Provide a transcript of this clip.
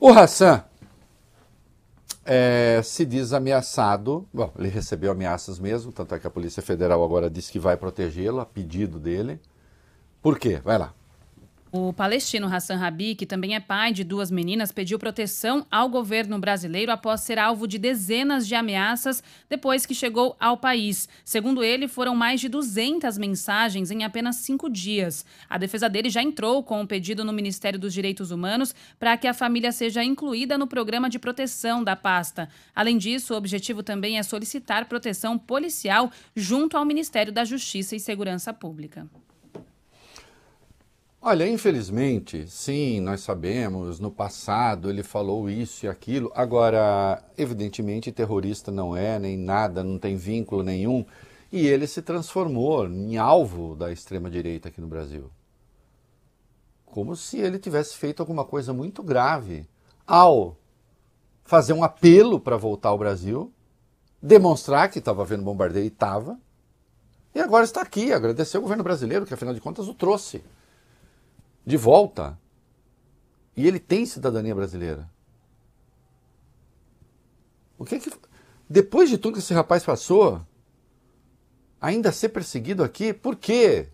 O Hassan é, se diz ameaçado. Bom, ele recebeu ameaças mesmo, tanto é que a Polícia Federal agora disse que vai protegê-lo, a pedido dele. Por quê? Vai lá. O palestino Hassan Rabi, que também é pai de duas meninas, pediu proteção ao governo brasileiro após ser alvo de dezenas de ameaças depois que chegou ao país. Segundo ele, foram mais de 200 mensagens em apenas cinco dias. A defesa dele já entrou com um pedido no Ministério dos Direitos Humanos para que a família seja incluída no programa de proteção da pasta. Além disso, o objetivo também é solicitar proteção policial junto ao Ministério da Justiça e Segurança Pública. Olha, infelizmente, sim, nós sabemos, no passado ele falou isso e aquilo. Agora, evidentemente, terrorista não é, nem nada, não tem vínculo nenhum. E ele se transformou em alvo da extrema-direita aqui no Brasil. Como se ele tivesse feito alguma coisa muito grave ao fazer um apelo para voltar ao Brasil, demonstrar que estava havendo bombardeio e estava, e agora está aqui, agradecer o governo brasileiro, que afinal de contas o trouxe de volta. E ele tem cidadania brasileira. O que é que. Depois de tudo que esse rapaz passou, ainda ser perseguido aqui, por quê?